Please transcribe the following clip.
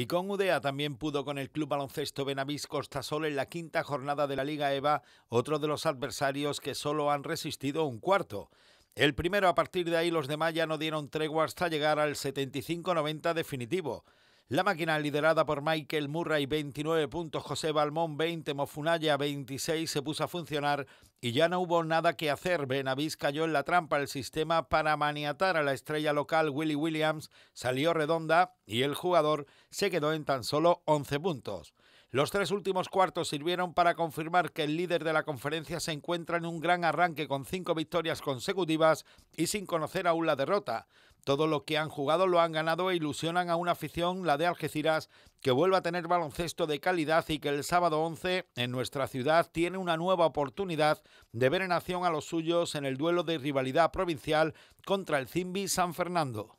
Y con Udea también pudo con el Club Baloncesto Benavís solo en la quinta jornada de la Liga EVA, otro de los adversarios que solo han resistido un cuarto. El primero a partir de ahí los de Maya no dieron tregua hasta llegar al 75-90 definitivo. La máquina liderada por Michael Murray 29 puntos, José Balmón 20, Mofunaya 26 se puso a funcionar y ya no hubo nada que hacer. Benavís cayó en la trampa. El sistema para maniatar a la estrella local Willie Williams salió redonda y el jugador se quedó en tan solo 11 puntos. Los tres últimos cuartos sirvieron para confirmar que el líder de la conferencia se encuentra en un gran arranque con cinco victorias consecutivas y sin conocer aún la derrota. Todo lo que han jugado lo han ganado e ilusionan a una afición, la de Algeciras, que vuelva a tener baloncesto de calidad y que el sábado 11 en nuestra ciudad tiene una nueva oportunidad deber en acción a los suyos en el duelo de rivalidad provincial contra el Zimbi San Fernando.